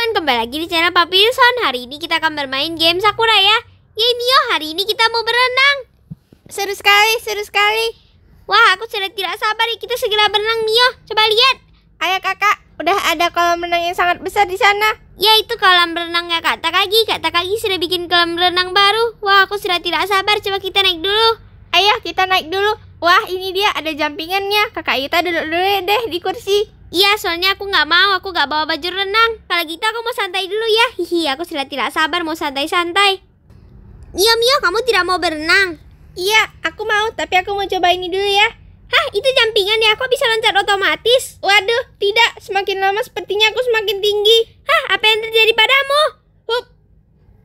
teman-teman, kembali lagi di channel Papilson Hari ini kita akan bermain game Sakura ya Yay Mio, hari ini kita mau berenang Seru sekali, seru sekali Wah, aku sudah tidak sabar ya, kita segera berenang Mio Coba lihat Ayo kakak, udah ada kolam renang yang sangat besar di sana Ya, itu kolam renangnya Kak Takagi Kak Takagi sudah bikin kolam renang baru Wah, aku sudah tidak sabar, coba kita naik dulu Ayo, kita naik dulu Wah, ini dia ada jumpingannya Kakak kita duduk dulu ya, deh di kursi Iya, soalnya aku nggak mau, aku nggak bawa baju renang. Kalau gitu aku mau santai dulu ya. Hihi, aku sudah tidak sabar mau santai-santai. Mio, iya, Mio, kamu tidak mau berenang? Iya, aku mau, tapi aku mau coba ini dulu ya. Hah, itu jampingan ya? Kok bisa loncat otomatis? Waduh, tidak. Semakin lama sepertinya aku semakin tinggi. Hah, apa yang terjadi padamu? Hup,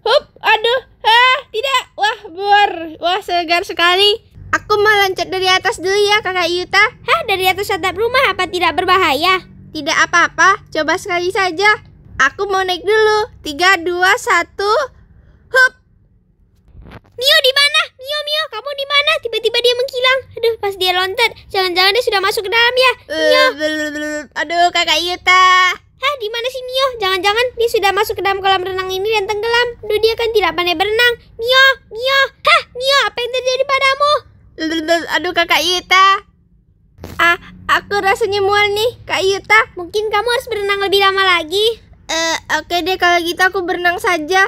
hup, aduh, hah, tidak. Wah, bor, wah, segar sekali. Aku mau loncat dari atas dulu ya kakak Yuta. Hah dari atas atap rumah apa tidak berbahaya? Tidak apa-apa, coba sekali saja. Aku mau naik dulu. 3, 2, 1, hup. Mio di mana? Mio, Mio, kamu di mana? Tiba-tiba dia menghilang. Aduh, pas dia loncat, jangan-jangan dia sudah masuk ke dalam ya. Mio. Eh, aduh, kakak Yuta. Hah, di mana sih Mio? Jangan-jangan dia sudah masuk ke dalam kolam renang ini dan tenggelam. Duh, dia kan tidak pandai berenang. Mio, Mio, hah, Mio, apa yang terjadi padamu? Aduh kakak Yuta Ah, aku rasanya mual nih Kak Yuta Mungkin kamu harus berenang lebih lama lagi Eh, oke okay deh kalau gitu aku berenang saja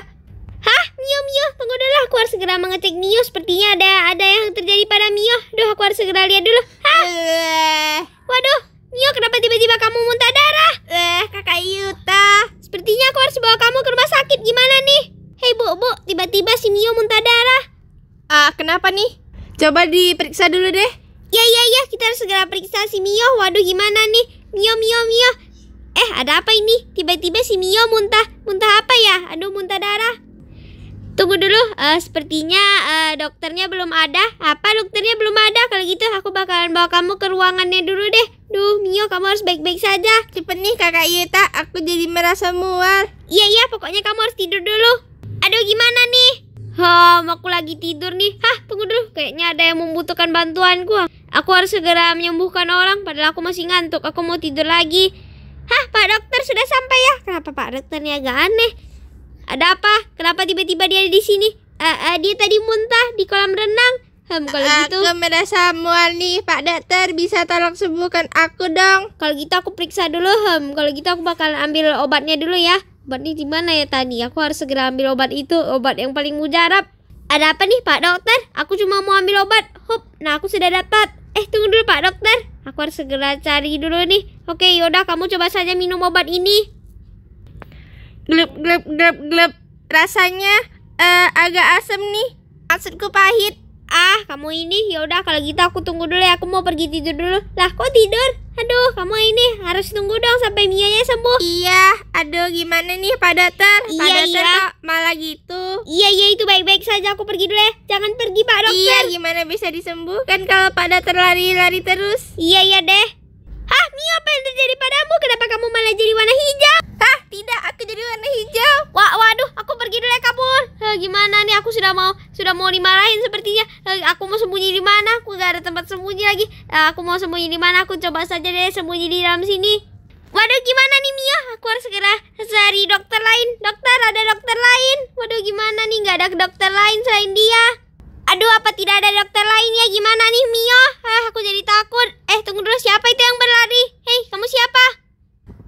Hah? Mio, Mio, tunggu dulu aku harus segera mengecek Mio Sepertinya ada ada yang terjadi pada Mio Duh, aku harus segera lihat dulu Hah? Eh. Waduh, Mio kenapa tiba-tiba kamu muntah darah? Eh, kakak Yuta Sepertinya aku harus bawa kamu ke rumah sakit Gimana nih? Hei bu, bu, tiba-tiba si Mio muntah darah Ah, kenapa nih? Coba diperiksa dulu deh. iya iya ya, kita harus segera periksa si Mio. Waduh gimana nih? Mio Mio Mio. Eh, ada apa ini? Tiba-tiba si Mio muntah. Muntah apa ya? Aduh, muntah darah. Tunggu dulu, uh, sepertinya uh, dokternya belum ada. Apa dokternya belum ada? Kalau gitu aku bakalan bawa kamu ke ruangannya dulu deh. Duh, Mio, kamu harus baik-baik saja. Cepet nih kakak Yeta, aku jadi merasa mual. Iya, iya, pokoknya kamu harus tidur dulu. Aduh, gimana nih? Hmm, aku lagi tidur nih. Hah, tunggu dulu. Kayaknya ada yang membutuhkan bantuan bantuanku. Aku harus segera menyembuhkan orang, padahal aku masih ngantuk. Aku mau tidur lagi. Hah, Pak Dokter sudah sampai ya? Kenapa Pak Dokternya agak aneh? Ada apa? Kenapa tiba-tiba dia ada di sini? Uh, uh, dia tadi muntah di kolam renang. Hmm, kalau gitu. Aku merasa mual nih, Pak Dokter. Bisa tolong sembuhkan aku dong. Kalau gitu aku periksa dulu. Hmm, kalau gitu aku bakal ambil obatnya dulu ya. Obatnya di mana ya tadi? Aku harus segera ambil obat itu, obat yang paling mujarab. Ada apa nih Pak Dokter? Aku cuma mau ambil obat. Hop, nah aku sudah dapat. Eh tunggu dulu Pak Dokter. Aku harus segera cari dulu nih. Oke, yaudah kamu coba saja minum obat ini. Glep, glep, glep, glep. Rasanya uh, agak asem nih. Maksudku pahit lah kamu ini yaudah kalau gitu aku tunggu dulu ya. Aku mau pergi tidur dulu. Lah, kok tidur? Aduh, kamu ini harus tunggu dong sampai Mianya sembuh. Iya, aduh gimana nih Pak Dokter? Iya, Pak Dokter iya. kok malah gitu. Iya, iya itu baik-baik saja aku pergi dulu ya. Jangan pergi Pak Dokter. Iya, gimana bisa disembuhkan kalau Pak Dokter lari-lari terus? Iya, iya deh. Apa yang terjadi padamu? Kenapa kamu malah jadi warna hijau? Hah? Tidak, aku jadi warna hijau. Wah, waduh, aku pergi dulu ya kabur. Eh, gimana nih? Aku sudah mau sudah mau dimarahin sepertinya. Eh, aku mau sembunyi di mana? Aku gak ada tempat sembunyi lagi. Eh, aku mau sembunyi di mana? Aku coba saja deh sembunyi di dalam sini. Waduh gimana nih Mia? Aku harus segera cari dokter lain. Dokter ada dokter lain. Waduh gimana nih? Gak ada dokter lain selain dia. Aduh, apa tidak ada dokter lainnya? Gimana nih, Mio? Ah, aku jadi takut. Eh, tunggu dulu, siapa itu yang berlari? Hei, kamu siapa?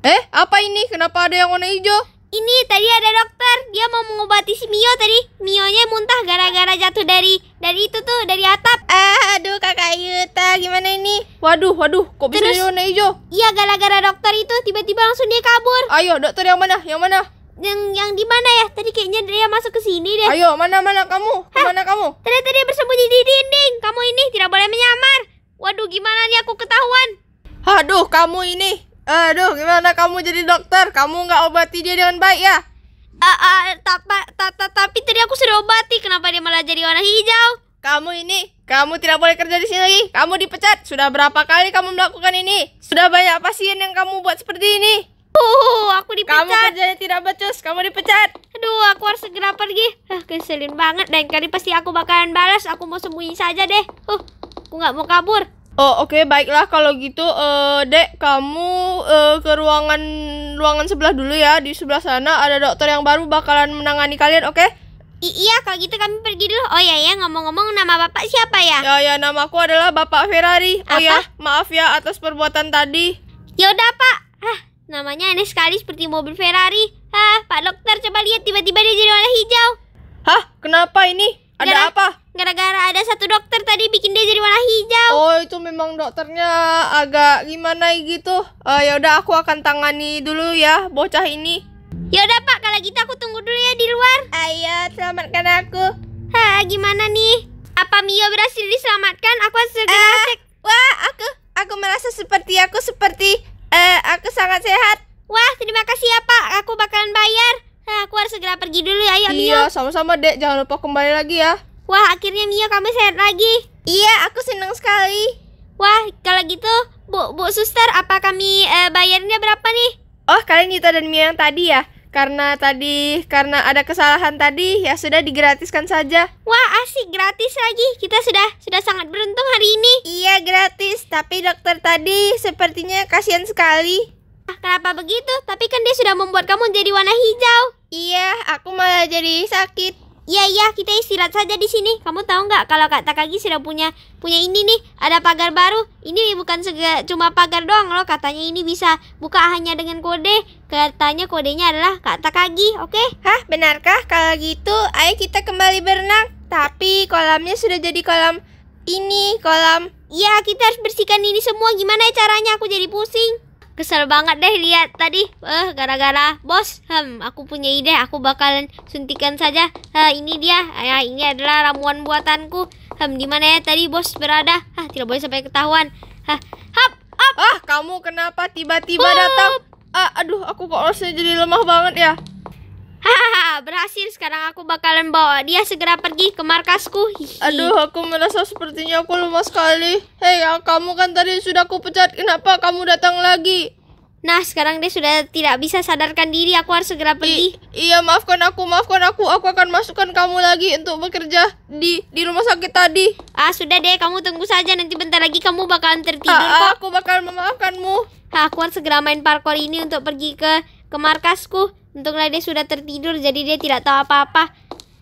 Eh, apa ini? Kenapa ada yang warna hijau? Ini tadi ada dokter, dia mau mengobati si Mio tadi. Mionya muntah gara-gara jatuh dari dari itu tuh, dari atap. Ah, aduh kakak Yuta, gimana ini? Waduh, waduh, kok bisa Terus, warna hijau? Iya, gara-gara dokter itu tiba-tiba langsung dia kabur. Ayo, dokter yang mana? Yang mana? yang yang di mana ya? Tadi kayaknya dia masuk ke sini deh. Ayo, mana mana kamu? Hah? Mana kamu? Tadi tadi bersembunyi di dinding. Kamu ini tidak boleh menyamar. Waduh, gimana nih aku ketahuan? Aduh, kamu ini. Aduh, gimana kamu jadi dokter? Kamu nggak obati dia dengan baik ya? Uh, ah, uh, ah, tapi ta, ta, tapi tadi aku sudah obati. Kenapa dia malah jadi warna hijau? Kamu ini, kamu tidak boleh kerja di sini lagi. Kamu dipecat. Sudah berapa kali kamu melakukan ini? Sudah banyak pasien yang kamu buat seperti ini aku aku dipecat. Kamu kerjanya tidak becus, kamu dipecat. Aduh, aku harus segera pergi. ah keselin banget. Dan kali pasti aku bakalan balas. Aku mau sembunyi saja deh. Huh, aku nggak mau kabur. Oh, oke, okay, baiklah kalau gitu, uh, Dek, kamu uh, ke ruangan ruangan sebelah dulu ya. Di sebelah sana ada dokter yang baru bakalan menangani kalian, oke? Okay? I iya, kalau gitu kami pergi dulu. Oh iya ya, ngomong-ngomong nama bapak siapa ya? Ya ya, nama aku adalah Bapak Ferrari. Apa? Oh ya, maaf ya atas perbuatan tadi. Yaudah, Pak. Hah, Namanya aneh sekali seperti mobil Ferrari. Hah, Pak Dokter coba lihat tiba-tiba dia jadi warna hijau. Hah, kenapa ini? Ada Gara, apa? Gara-gara ada satu dokter tadi bikin dia jadi warna hijau. Oh, itu memang dokternya agak gimana gitu. Uh, ya udah aku akan tangani dulu ya bocah ini. Ya udah Pak, kalau gitu aku tunggu dulu ya di luar. Ayo, selamatkan aku. Hah, gimana nih? Apa Mio berhasil diselamatkan? Aku harus segera uh, cek. Wah, aku aku merasa seperti aku seperti Eh, aku sangat sehat. Wah, terima kasih ya, Pak. Aku bakalan bayar. aku harus segera pergi dulu ya, Mio. Iya, sama-sama, Dek. Jangan lupa kembali lagi ya. Wah, akhirnya Mio kamu sehat lagi. Iya, aku senang sekali. Wah, kalau gitu, Bu, Bu Suster, apa kami uh, bayarnya berapa nih? Oh, kalian Yuta dan Mio yang tadi ya? Karena tadi karena ada kesalahan tadi ya sudah digratiskan saja. Wah, asik gratis lagi. Kita sudah sudah sangat beruntung hari ini. Iya, gratis. Tapi dokter tadi sepertinya kasihan sekali. Ah, kenapa begitu? Tapi kan dia sudah membuat kamu jadi warna hijau. Iya, aku malah jadi sakit. Iya iya, kita istirahat saja di sini. Kamu tahu nggak kalau Kak Takagi sudah punya punya ini nih, ada pagar baru. Ini bukan sega, cuma pagar doang loh, katanya ini bisa buka hanya dengan kode. Katanya kodenya adalah Kak Takagi, oke? Okay? Hah, benarkah? Kalau gitu, ayo kita kembali berenang. Tapi kolamnya sudah jadi kolam ini, kolam. Iya, kita harus bersihkan ini semua. Gimana caranya? Aku jadi pusing kesel banget deh lihat tadi eh gara-gara bos hmm aku punya ide aku bakalan suntikan saja uh, ini dia ya ini adalah ramuan buatanku hmm di mana ya tadi bos berada ah tidak boleh sampai ketahuan hah hap up ah kamu kenapa tiba-tiba datang ah aduh aku kok rasanya jadi lemah banget ya Hahaha, berhasil. Sekarang aku bakalan bawa dia segera pergi ke markasku. Hihi. Aduh, aku merasa sepertinya aku lemah sekali. Hei, ya, kamu kan tadi sudah aku pecat. Kenapa kamu datang lagi? Nah, sekarang dia sudah tidak bisa sadarkan diri. Aku harus segera pergi. I iya, maafkan aku, maafkan aku. Aku akan masukkan kamu lagi untuk bekerja di di rumah sakit tadi. Ah, sudah deh. Kamu tunggu saja. Nanti bentar lagi kamu bakalan tertidur ah, ah kok. Aku bakal memaafkanmu. Ah, aku harus segera main parkour ini untuk pergi ke ke markasku. Untunglah dia sudah tertidur jadi dia tidak tahu apa-apa.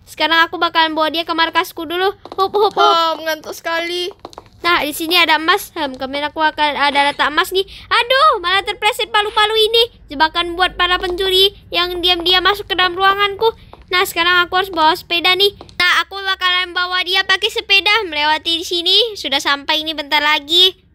Sekarang aku bakalan bawa dia ke markasku dulu. Hup hup hup. Oh, mengantuk sekali. Nah, di sini ada emas. Hmm, kemarin aku akan ada letak emas nih. Aduh, malah terpleset palu-palu ini. Jebakan buat para pencuri yang diam-diam masuk ke dalam ruanganku. Nah, sekarang aku harus bawa sepeda nih. Nah, aku bakalan bawa dia pakai sepeda melewati di sini. Sudah sampai ini bentar lagi.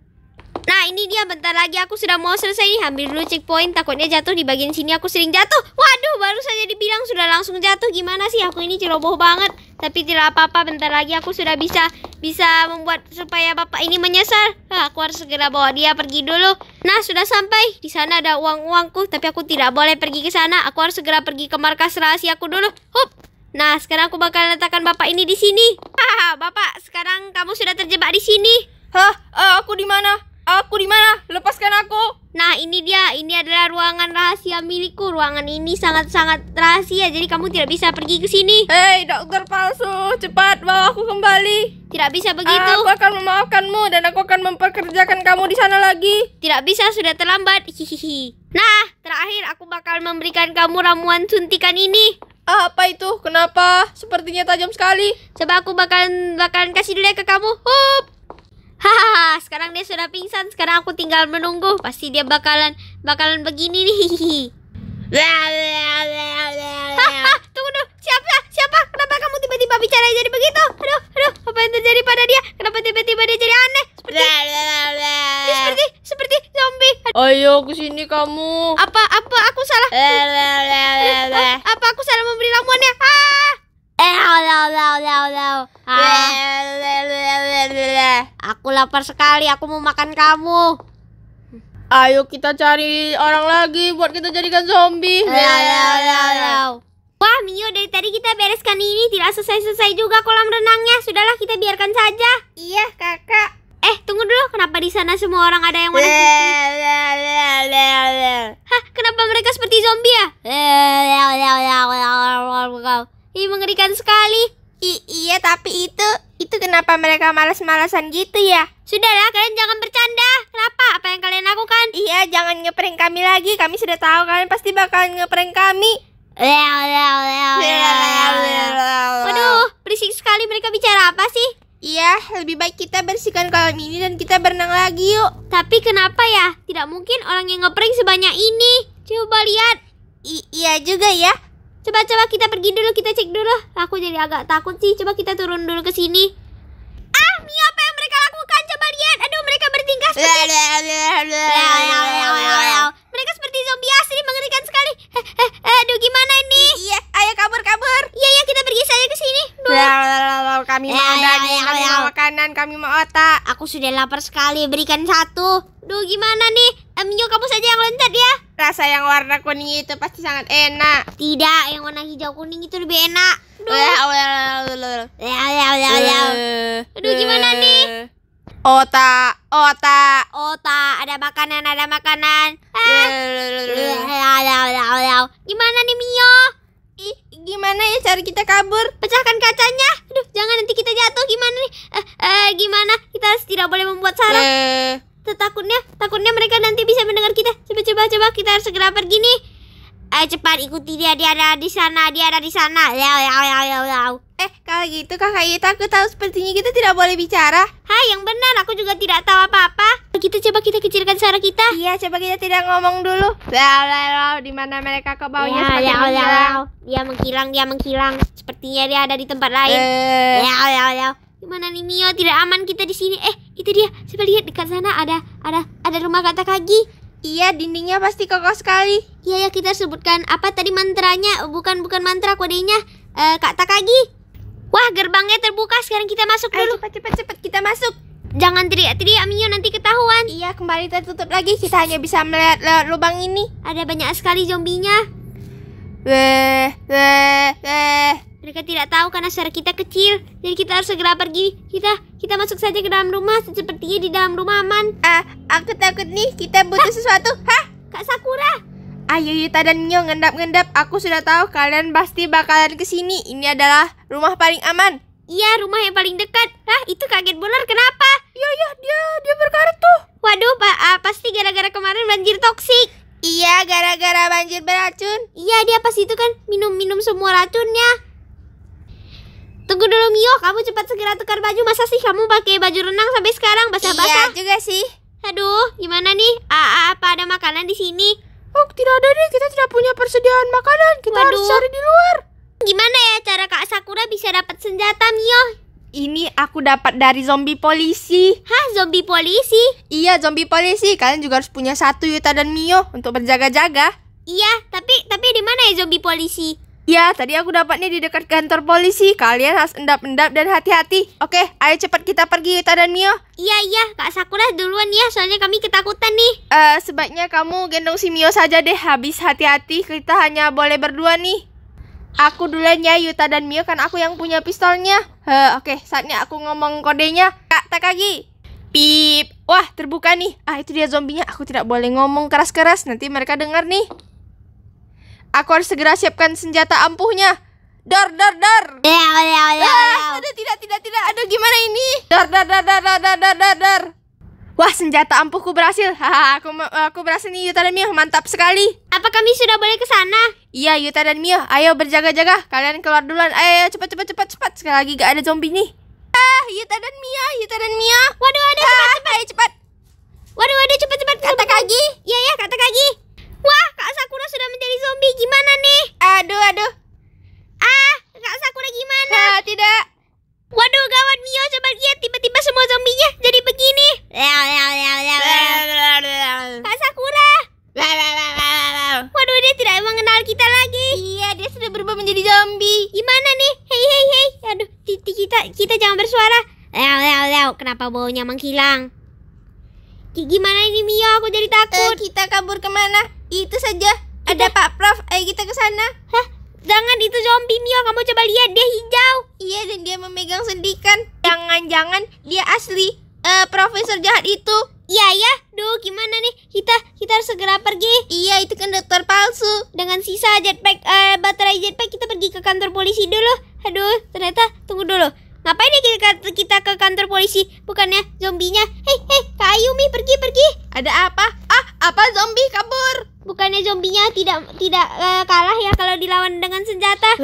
Nah ini dia bentar lagi aku sudah mau selesai nih Ambil dulu checkpoint takutnya jatuh di bagian sini aku sering jatuh Waduh baru saja dibilang sudah langsung jatuh Gimana sih aku ini ceroboh banget Tapi tidak apa-apa bentar lagi aku sudah bisa Bisa membuat supaya bapak ini menyesal nah, Aku harus segera bawa dia pergi dulu Nah sudah sampai di sana ada uang-uangku Tapi aku tidak boleh pergi ke sana Aku harus segera pergi ke markas rahasia aku dulu Hup Nah, sekarang aku bakal letakkan bapak ini di sini. Haha, bapak, sekarang kamu sudah terjebak di sini. Hah, uh, aku di mana? Aku di mana? Lepaskan aku. Nah, ini dia. Ini adalah ruangan rahasia milikku. Ruangan ini sangat-sangat rahasia, jadi kamu tidak bisa pergi ke sini. Hei, dokter palsu, cepat bawa aku kembali. Tidak bisa begitu. Aku akan memaafkanmu dan aku akan memperkerjakan kamu di sana lagi. Tidak bisa, sudah terlambat. Hihihi. Nah, terakhir aku bakal memberikan kamu ramuan suntikan ini. Apa itu? Kenapa? Sepertinya tajam sekali. Coba aku bakalan bakalan kasih dulu ya ke kamu. Hup. Hahaha, sekarang dia sudah pingsan. Sekarang aku tinggal menunggu. Pasti dia bakalan bakalan begini nih. Hahaha, tunggu dulu. Siapa? Siapa? Kenapa kamu tiba-tiba bicara jadi begitu? Aduh, aduh, apa yang terjadi pada dia? Kenapa tiba-tiba dia jadi aneh? Seperti dia seperti seperti zombie. Ayo ke sini kamu. Apa apa aku salah? Eh, eh, eh, apa aku salah memberi ramuannya? Ah! Eh, lau lau lau lau. Ah. Aku lapar sekali, aku mau makan kamu. Ayo kita cari orang lagi buat kita jadikan zombie. Wah, Mio, dari tadi kita bereskan ini tidak selesai-selesai juga kolam renangnya. Sudahlah, kita biarkan saja. Iya, kakak. Eh, tunggu dulu. Kenapa di sana semua orang ada yang warna putih? Hah, kenapa mereka seperti zombie ya? Ih, mengerikan sekali. I iya tapi itu itu kenapa mereka malas-malasan gitu ya? Sudahlah kalian jangan bercanda. Kenapa? Apa yang kalian lakukan? Iya jangan ngeprank kami lagi. Kami sudah tahu kalian pasti bakalan ngeprank kami. Waduh, berisik sekali mereka bicara apa sih? Iya, lebih baik kita bersihkan kolam ini dan kita berenang lagi yuk. Tapi kenapa ya? Tidak mungkin orang yang ngeprank sebanyak ini. Coba lihat. I iya juga ya. Coba coba kita pergi dulu, kita cek dulu. Aku jadi agak takut sih. Coba kita turun dulu ke sini. Ah, Mi apa yang mereka lakukan? Coba lihat. Aduh, mereka bertingkah seperti Mereka seperti zombie asli, mengerikan sekali. Eh, eh, eh, aduh gimana ini? Iya, ayo kabur kabur. Iya, iya kita pergi saja ke sini. Ya, ya, ya, kami mau ada kami mau makanan, kami mau otak. Aku sudah lapar sekali. Berikan satu. Duh, gimana nih? Eh, Mio kamu saja yang loncat ya rasa yang warna kuning itu pasti sangat enak. Tidak, yang warna hijau kuning itu lebih enak. Aduh, gimana nih? Otak, otak, otak. Ada makanan, ada makanan. Gimana nih Mio? Ih, gimana ya cara kita kabur? Pecahkan kacanya. Aduh, jangan nanti kita jatuh. Gimana nih? Eh, eh gimana? Kita tidak boleh membuat salah itu takutnya takutnya mereka nanti bisa mendengar kita coba coba coba kita harus segera pergi nih Ayo eh, cepat ikuti dia dia ada di sana dia ada di sana ya ya ya ya ya eh kalau gitu kakak Ita aku tahu sepertinya kita tidak boleh bicara Hai yang benar aku juga tidak tahu apa apa kita gitu, coba kita kecilkan suara kita iya coba kita tidak ngomong dulu wow wow di mana mereka kok baunya seperti wow, dia menghilang dia menghilang sepertinya dia ada di tempat lain wow wow wow Gimana nih Mio? Tidak aman kita di sini. Eh, itu dia. Coba lihat dekat sana ada ada ada rumah kata kaki. Iya, dindingnya pasti kokoh sekali. Iya ya, kita sebutkan apa tadi mantranya? Bukan bukan mantra kodenya. Eh, Kak Takagi. Wah, gerbangnya terbuka. Sekarang kita masuk dulu. Cepat cepat cepat kita masuk. Jangan teriak-teriak Mio nanti ketahuan. Iya, kembali tertutup lagi. Kita hanya bisa melihat lubang ini. Ada banyak sekali zombinya. Weh, weh, weh. Mereka tidak tahu karena suara kita kecil. Jadi kita harus segera pergi. Kita kita masuk saja ke dalam rumah. Sepertinya di dalam rumah aman. Ah, aku takut nih. Kita butuh Hah? sesuatu. Hah? Kak Sakura. Ayo ah, iya, Yuta iya, dan Nyo ngendap-ngendap. Aku sudah tahu kalian pasti bakalan ke sini. Ini adalah rumah paling aman. Iya, rumah yang paling dekat. Hah, itu kaget bener. kenapa? Iya, iya, dia dia berkarat tuh. Waduh, pa, uh, ah, pasti gara-gara kemarin banjir toksik. Iya, gara-gara banjir beracun. Iya, dia pasti itu kan minum-minum semua racunnya. Tunggu dulu Mio, kamu cepat segera tukar baju. Masa sih kamu pakai baju renang sampai sekarang basah-basah? Iya juga sih. Aduh, gimana nih? A -a apa ada makanan di sini? Oh, tidak ada nih, Kita tidak punya persediaan makanan. Kita Waduh. harus cari di luar. Gimana ya cara Kak Sakura bisa dapat senjata, Mio? Ini aku dapat dari zombie polisi. Hah, zombie polisi? Iya, zombie polisi. Kalian juga harus punya satu Yuta dan Mio untuk berjaga-jaga. Iya, tapi tapi di mana ya zombie polisi? Ya, tadi aku dapatnya di dekat kantor polisi. Kalian harus endap-endap dan hati-hati. Oke, ayo cepat kita pergi, Yuta dan Mio. Iya, iya. Kak Sakura duluan ya, soalnya kami ketakutan nih. Eh, uh, sebaiknya kamu gendong si Mio saja deh. Habis hati-hati, kita hanya boleh berdua nih. Aku duluan ya, Yuta dan Mio, kan aku yang punya pistolnya. Uh, Oke, okay, saatnya aku ngomong kodenya. Kak Takagi. Pip. Wah, terbuka nih. Ah, itu dia zombinya. Aku tidak boleh ngomong keras-keras, nanti mereka dengar nih. Aku harus segera siapkan senjata ampuhnya. Dor, dor, dor. Ah, ada, tidak, tidak, tidak. Aduh, gimana ini? Dor, dor, dor, dor, dor, dor, dor, dor. Wah, senjata ampuhku berhasil. Haha, aku aku berhasil nih Yuta dan Mio. Mantap sekali. Apa kami sudah boleh ke sana? Iya, Yuta dan Mio. Ayo berjaga-jaga. Kalian keluar duluan. Ayo, ayo cepat cepat cepat cepat. Sekali lagi gak ada zombie nih. Ah, Yuta dan Mio, Yuta dan Mio. Waduh, waduh, cepat ah, cepat. Ayo cepat. Waduh, waduh, cepat cepat. Kata kaki. Iya, iya, kata kaki. Wah, Kak Sakura sudah menjadi zombie. Gimana nih? Aduh, aduh. Ah, Kak Sakura gimana? Ha, nah, tidak. Waduh, gawat Mio. Coba lihat, tiba-tiba semua zombinya jadi begini. Kak Sakura. Waduh, dia tidak mengenal kita lagi. Iya, dia sudah berubah menjadi zombie. Gimana nih? Hei, hei, hei. Aduh, kita kita jangan bersuara. Kenapa baunya menghilang? Gimana ini Mio? Aku jadi takut. Eh, kita kabur kemana? itu saja. Kita... Ada Pak Prof, ayo kita ke sana. Hah? Jangan itu zombie Mio, kamu coba lihat dia hijau. Iya, dan dia memegang sendikan. Jangan-jangan dia asli uh, profesor jahat itu. Iya ya, duh gimana nih? Kita kita harus segera pergi. Iya, itu kan dokter palsu. Dengan sisa jetpack uh, baterai jetpack kita pergi ke kantor polisi dulu. Aduh, ternyata tunggu dulu. Ngapain ya kita, kita ke kantor polisi? Bukannya zombinya? Hei, hei, kayu mi pergi pergi. Ada apa? Ah, apa zombie kabur? Bukannya zombinya tidak tidak uh, kalah ya kalau dilawan dengan senjata?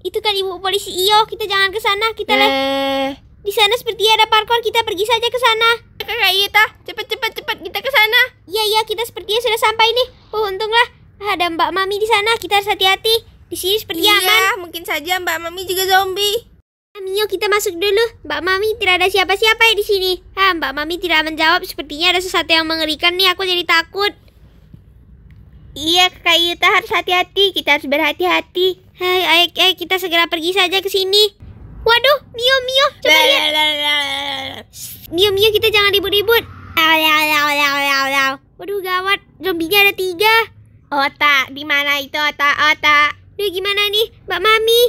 Itu kan ibu polisi Iyo, kita jangan ke sana, kita le. Eh. Di sana seperti ada parkour, kita pergi saja ke sana. Kakak Yita, iya, cepat cepat cepat kita ke sana. Iya iya, kita sepertinya sudah sampai nih. Oh, untunglah ada Mbak Mami di sana, kita harus hati-hati. Di sini seperti iya, aman. mungkin saja Mbak Mami juga zombie. Mio kita masuk dulu. Mbak Mami tidak ada siapa-siapa ya di sini. Hah, Mbak Mami tidak menjawab. Sepertinya ada sesuatu yang mengerikan nih. Aku jadi takut. Iya, Kak Yuta harus hati-hati. Kita harus berhati-hati. Hai, ayo, ayo kita segera pergi saja ke sini. Waduh, Mio Mio, coba lihat. Mio Mio kita jangan ribut-ribut. Waduh gawat, zombinya ada tiga. Otak, di mana itu otak otak? Duh gimana nih, Mbak Mami?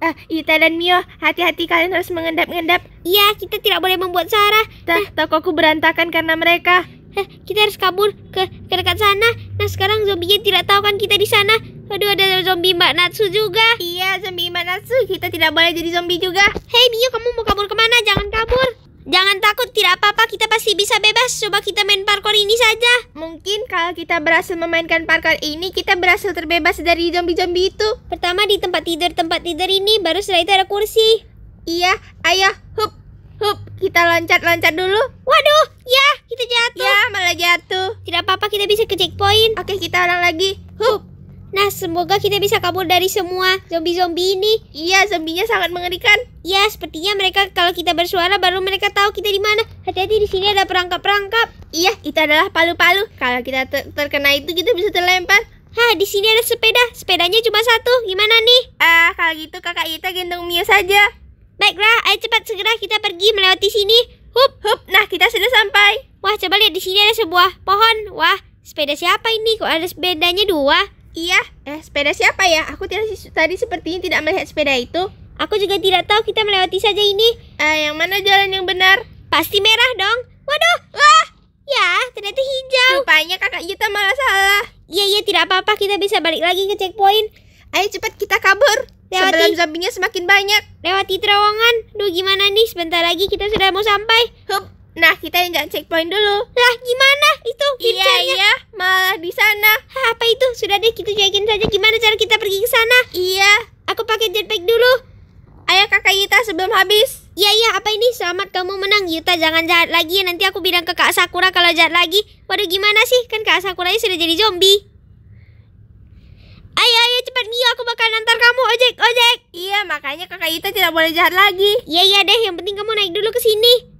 Uh, Ita dan Mio, hati-hati kalian harus mengendap-endap. Iya, kita tidak boleh membuat sarah. Nah, tokoku berantakan karena mereka. Uh, kita harus kabur ke, ke dekat sana. Nah, sekarang zombinya tidak tahu kan kita di sana. Aduh, ada zombie Mbak Natsu juga. Iya, zombie Mbak Natsu. Kita tidak boleh jadi zombie juga. Hei, Mio, kamu mau kabur kemana? Jangan Jangan takut, tidak apa-apa, kita pasti bisa bebas. Coba kita main parkour ini saja. Mungkin kalau kita berhasil memainkan parkour ini, kita berhasil terbebas dari zombie-zombie itu. Pertama di tempat tidur, tempat tidur ini, baru setelah itu ada kursi. Iya, ayo, hup, hup, kita loncat-loncat dulu. Waduh, ya, kita jatuh. Ya, malah jatuh. Tidak apa-apa, kita bisa ke checkpoint. Oke, kita ulang lagi. Hup, Nah, semoga kita bisa kabur dari semua zombie-zombie ini. Iya, zombinya sangat mengerikan. Iya, sepertinya mereka kalau kita bersuara baru mereka tahu kita di mana. Hati-hati di sini ada perangkap-perangkap. Iya, itu adalah palu-palu. Kalau kita ter terkena itu kita bisa terlempar. Hah, di sini ada sepeda. Sepedanya cuma satu. Gimana nih? Ah, uh, kalau gitu kakak kita gendong Mia saja. Baiklah, ayo cepat segera kita pergi melewati sini. Hup, hup. Nah, kita sudah sampai. Wah, coba lihat di sini ada sebuah pohon. Wah, sepeda siapa ini? Kok ada sepedanya dua? Iya, eh sepeda siapa ya? Aku tidak, tadi sepertinya tidak melihat sepeda itu. Aku juga tidak tahu kita melewati saja ini. Eh, yang mana jalan yang benar? Pasti merah dong. Waduh, wah. Ya, ternyata hijau. Rupanya kakak Yuta malah salah. Iya, iya, tidak apa-apa. Kita bisa balik lagi ke checkpoint. Ayo cepat kita kabur. Lewati. Sebelum zombinya semakin banyak. Lewati terowongan. Duh, gimana nih? Sebentar lagi kita sudah mau sampai. Hup. Nah, kita nggak checkpoint dulu. Lah, gimana? Itu kircanya. Iya, iya. Malah di sana. Hah, apa itu? Sudah deh, kita yakin saja gimana cara kita pergi ke sana. Iya. Aku pakai jetpack dulu. Ayo kakak Yuta sebelum habis. Iya, iya. Apa ini? Selamat kamu menang, Yuta. Jangan jahat lagi. Nanti aku bilang ke Kak Sakura kalau jahat lagi. Waduh, gimana sih? Kan Kak Sakura sudah jadi zombie. Ayo, ayo cepat Gio, iya, aku bakal nantar kamu ojek, ojek. Iya, makanya kakak Yuta tidak boleh jahat lagi. Iya, iya deh, yang penting kamu naik dulu ke sini.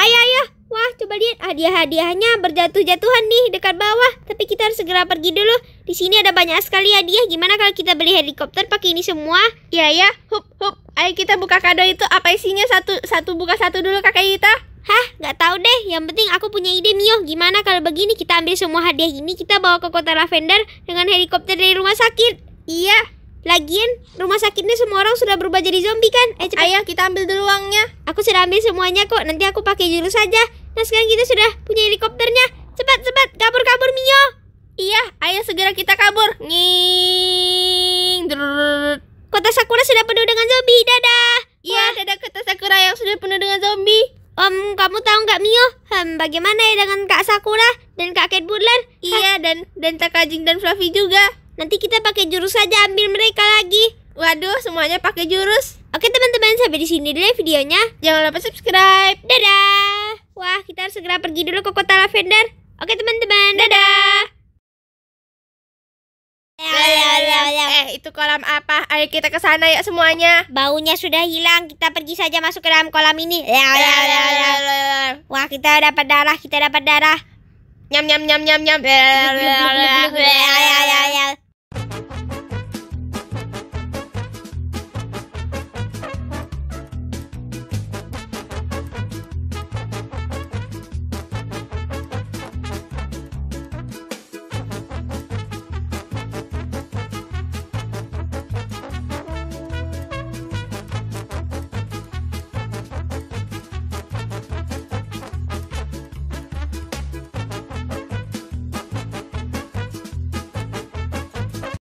Ayah, ayah. Wah, coba lihat hadiah-hadiahnya berjatuh-jatuhan nih dekat bawah. Tapi kita harus segera pergi dulu. Di sini ada banyak sekali hadiah. Gimana kalau kita beli helikopter pakai ini semua? Iya ya, hup hup. Ayo kita buka kado itu. Apa isinya? Satu satu buka satu dulu kakak kita. Hah, nggak tahu deh. Yang penting aku punya ide Mio. Gimana kalau begini kita ambil semua hadiah ini kita bawa ke kota Lavender dengan helikopter dari rumah sakit? Iya, Lagian rumah sakitnya semua orang sudah berubah jadi zombie kan? Eh cepat. Ayo kita ambil dulu uangnya. Aku sudah ambil semuanya kok. Nanti aku pakai jurus saja. Nah sekarang kita sudah punya helikopternya. Cepat cepat kabur kabur Mio. Iya, ayo segera kita kabur. Nying. Kota Sakura sudah penuh dengan zombie. Dadah. Iya, dadah kota Sakura yang sudah penuh dengan zombie. Om, kamu tahu nggak Mio? Hmm, bagaimana ya dengan Kak Sakura dan Kak Cat Iya, dan dan Takajing dan Fluffy juga. Nanti kita pakai jurus saja ambil mereka lagi. Waduh, semuanya pakai jurus. Oke teman-teman, sampai di sini dulu ya videonya. Jangan lupa subscribe. Dadah. Wah, kita harus segera pergi dulu ke kota Lavender. Oke teman-teman, dadah. Eh, itu kolam apa? Ayo kita ke sana ya semuanya. Baunya sudah hilang. Kita pergi saja masuk ke dalam kolam ini. Ya, ya, Wah, kita dapat darah, kita dapat darah. Nyam nyam nyam nyam nyam.